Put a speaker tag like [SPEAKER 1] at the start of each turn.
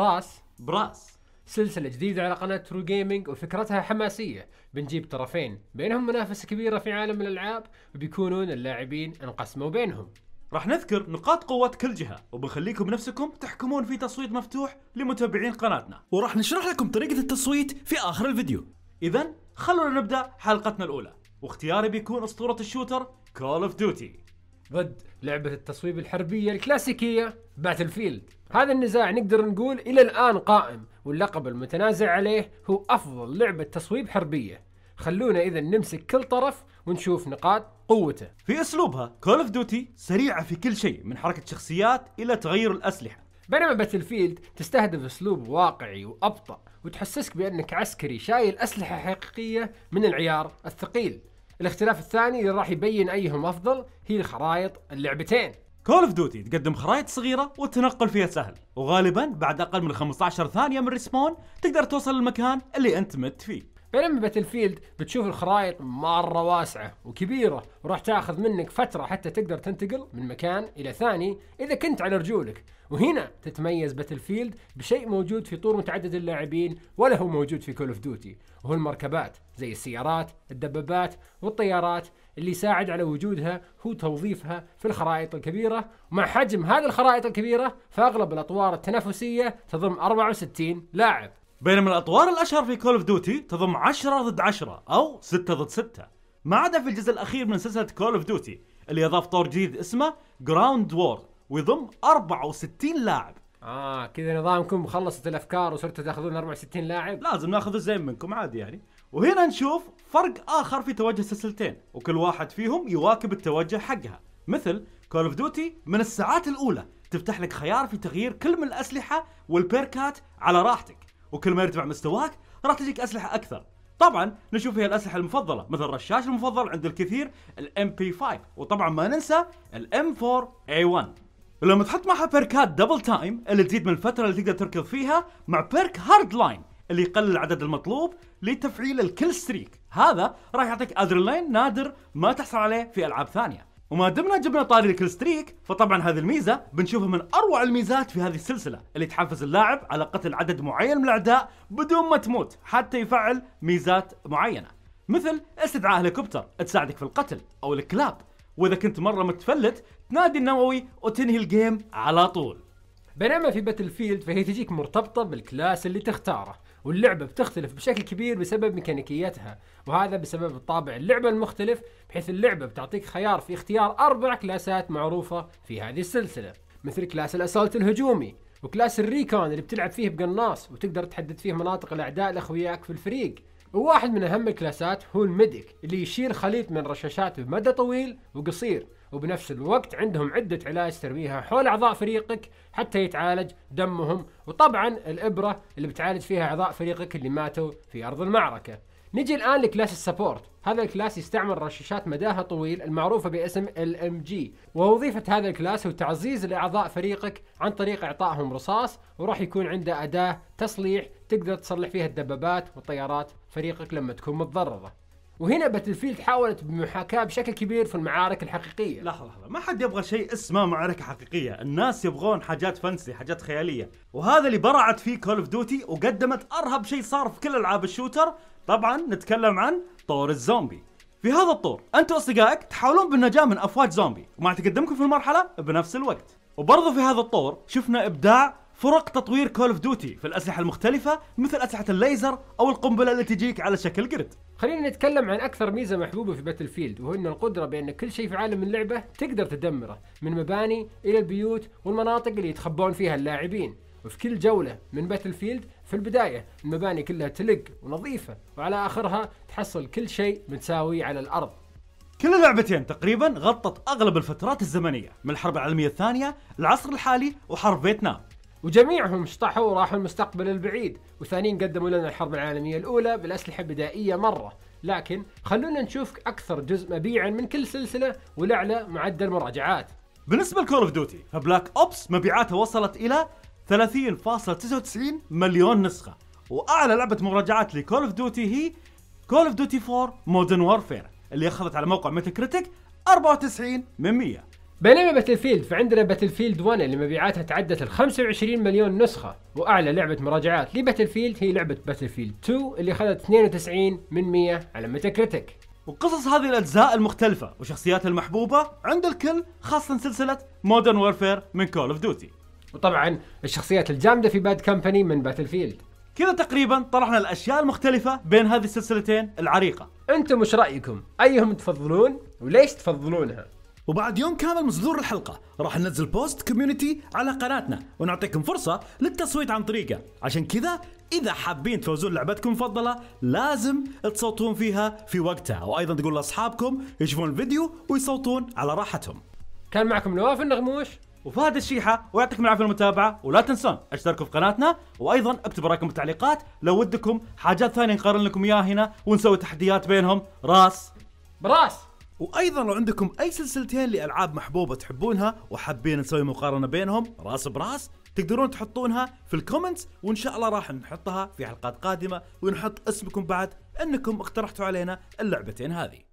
[SPEAKER 1] راس براس سلسلة جديدة على قناة ترو جيمنج وفكرتها حماسية بنجيب طرفين بينهم منافسة كبيرة في عالم الألعاب وبيكونون اللاعبين انقسموا بينهم راح نذكر نقاط قوة كل جهة وبنخليكم بنفسكم تحكمون في تصويت
[SPEAKER 2] مفتوح لمتابعين قناتنا وراح نشرح لكم طريقة التصويت في آخر الفيديو إذا
[SPEAKER 1] خلونا نبدأ حلقتنا الأولى واختياري بيكون أسطورة الشوتر كول اوف ديوتي ضد لعبه التصويب الحربيه الكلاسيكيه باتل فيلد هذا النزاع نقدر نقول الى الان قائم واللقب المتنازع عليه هو افضل لعبه تصويب حربيه خلونا اذا نمسك كل طرف ونشوف نقاط قوته في اسلوبها كول اوف ديوتي سريعه في كل شيء من حركه شخصيات الى تغير الاسلحه بينما باتل فيلد تستهدف اسلوب واقعي وابطا وتحسسك بانك عسكري شايل اسلحه حقيقيه من العيار الثقيل الاختلاف الثاني اللي راح يبين ايهم افضل هي خرائط اللعبتين كول اوف ديوتي تقدم خرائط صغيره والتنقل فيها سهل وغالبا بعد اقل من 15 ثانيه من ريسبون تقدر توصل للمكان اللي انت مت فيه بينما باتل فيلد بتشوف الخرائط مره واسعه وكبيره وراح تاخذ منك فتره حتى تقدر تنتقل من مكان الى ثاني اذا كنت على رجولك وهنا تتميز باتل فيلد بشيء موجود في طور متعدد اللاعبين ولا هو موجود في كول اوف ديوتي وهو المركبات زي السيارات الدبابات والطيارات اللي يساعد على وجودها هو توظيفها في الخرائط الكبيرة ومع حجم هذه الخرائط الكبيرة فأغلب الأطوار التنافسية تضم 64 لاعب بينما الأطوار الأشهر في كول اوف ديوتي تضم 10 ضد
[SPEAKER 2] 10 أو 6 ضد 6 ما عدا في الجزء الأخير من سلسلة كول اوف ديوتي اللي أضاف طور
[SPEAKER 1] جديد اسمه جراوند وور ويضم 64 لاعب اه كذا نظامكم خلصت الافكار وصرتوا تاخذون 64 لاعب لازم ناخذ الزين منكم عادي يعني وهنا
[SPEAKER 2] نشوف فرق اخر في توجه السلسلتين وكل واحد فيهم يواكب التوجه حقها مثل كول اوف ديوتي من الساعات الاولى تفتح لك خيار في تغيير كل من الاسلحه والبيركات على راحتك وكل ما يرتفع مستواك راح تجيك اسلحه اكثر طبعا نشوف هي الاسلحه المفضله مثل الرشاش المفضل عند الكثير الام بي 5 وطبعا ما ننسى الام 4 اي 1 لما تحط معها بيركات دبل تايم اللي تزيد من الفتره اللي تقدر تركض فيها مع بيرك هارد لاين اللي يقلل العدد المطلوب لتفعيل الكل ستريك هذا راح يعطيك ادرينالين نادر ما تحصل عليه في العاب ثانيه وما دمنا جبنا طاري ستريك فطبعا هذه الميزه بنشوفها من اروع الميزات في هذه السلسله اللي تحفز اللاعب على قتل عدد معين من الاعداء بدون ما تموت حتى يفعل ميزات معينه مثل استدعاء هليكوبتر تساعدك في القتل او الكلاب واذا كنت مره متفلت
[SPEAKER 1] تنادي النووي وتنهي الجيم على طول بينما في باتل فيلد فهي تجيك مرتبطه بالكلاس اللي تختاره واللعبه بتختلف بشكل كبير بسبب ميكانيكيتها وهذا بسبب الطابع اللعبه المختلف بحيث اللعبه بتعطيك خيار في اختيار اربع كلاسات معروفه في هذه السلسله مثل كلاس الاسالت الهجومي وكلاس الريكون اللي بتلعب فيه بقناص وتقدر تحدد فيه مناطق الاعداء لاخوياك في الفريق وواحد من أهم الكلاسات هو الميديك اللي يشيل خليط من رشاشات بمدى طويل وقصير وبنفس الوقت عندهم عدة علاج ترميها حول أعضاء فريقك حتى يتعالج دمهم وطبعا الإبرة اللي بتعالج فيها أعضاء فريقك اللي ماتوا في أرض المعركة نجي الان لكلاس السبورت هذا الكلاس يستعمل رشاشات مداها طويل المعروفة باسم LMG ووظيفة هذا الكلاس هو تعزيز لأعضاء فريقك عن طريق إعطائهم رصاص وراح يكون عنده أداة تصليح تقدر تصلح فيها الدبابات وطيارات فريقك لما تكون متضررة وهنا باتلفيلد حاولت بمحاكاة بشكل كبير في المعارك الحقيقية لحظة لحظة
[SPEAKER 2] ما حد يبغى شيء اسمه معركة حقيقية الناس يبغون حاجات فانسي، حاجات خيالية وهذا اللي برعت فيه كول اوف ديوتي وقدمت ارهب شيء صار في كل العاب الشوتر طبعا نتكلم عن طور الزومبي في هذا الطور انت واصدقائك تحاولون بالنجاة من افواج زومبي ومع تقدمكم في المرحلة بنفس الوقت وبرضه في هذا الطور شفنا ابداع فرق تطوير كول
[SPEAKER 1] اوف ديوتي في الاسلحه المختلفه مثل اسلحه الليزر او القنبله اللي تجيك على شكل قرد. خلينا نتكلم عن اكثر ميزه محبوبه في باتل فيلد وهو ان القدره بان كل شيء في عالم اللعبه تقدر تدمره من مباني الى البيوت والمناطق اللي يتخبون فيها اللاعبين. وفي كل جولة من باتل فيلد في البداية المباني كلها تلق ونظيفة وعلى آخرها تحصل كل شيء متساوي على الأرض كل اللعبتين تقريبا غطت أغلب الفترات الزمنية من الحرب العالمية الثانية العصر الحالي وحرب فيتنام وجميعهم شطحوا وراحوا المستقبل البعيد وثانيين قدموا لنا الحرب العالمية الأولى بالأسلحة بدائية مرة لكن خلونا نشوف أكثر جزء مبيعا من كل سلسلة ولعلى معدل مراجعات بالنسبة لكول اوف ديوتي فبلاك اوبس مبيعاتها وصلت إلى 30.99
[SPEAKER 2] مليون نسخة وأعلى لعبة مراجعات لكول اوف ديوتي هي كول اوف
[SPEAKER 1] ديوتي 4 مودرن وارفير اللي أخذت على موقع ميتا كريتيك 94 من 100 بينما باتل فيلد فعندنا باتل فيلد 1 اللي مبيعاتها تعدت ال 25 مليون نسخة وأعلى لعبة مراجعات لباتل فيلد هي لعبة باتل فيلد 2 اللي أخذت 92 من 100 على ميتا كريتيك وقصص هذه الأجزاء المختلفة وشخصياتها المحبوبة عند الكل
[SPEAKER 2] خاصة سلسلة مودرن وورفير من كول اوف ديوتي وطبعا الشخصيات الجامدة في باد
[SPEAKER 1] كمباني من باتل فيلد كذا تقريبا طرحنا الاشياء المختلفة بين هذه السلسلتين العريقة. انتم وش رايكم؟ ايهم تفضلون؟ وليش تفضلونها؟ وبعد يوم كامل
[SPEAKER 2] من صدور الحلقه راح ننزل بوست كوميونتي على قناتنا ونعطيكم فرصه للتصويت عن طريقه عشان كذا اذا حابين تفوزون لعبتكم المفضله لازم تصوتون فيها في وقتها وايضا تقول لاصحابكم يشوفون الفيديو ويصوتون على راحتهم كان معكم نواف النغموش وفهد الشيحة ويعطيكم العافية المتابعة ولا تنسون اشتركوا في قناتنا وأيضا اكتبوا رأيكم بالتعليقات لو ودكم حاجات ثانية نقارن لكم إياها هنا ونسوي تحديات بينهم راس براس وايضا لو عندكم اي سلسلتين لالعاب محبوبه تحبونها وحابين نسوي مقارنه بينهم راس براس تقدرون تحطونها في الكومنتس وان شاء الله راح نحطها في حلقات قادمه ونحط اسمكم بعد انكم اقترحتوا علينا اللعبتين هذه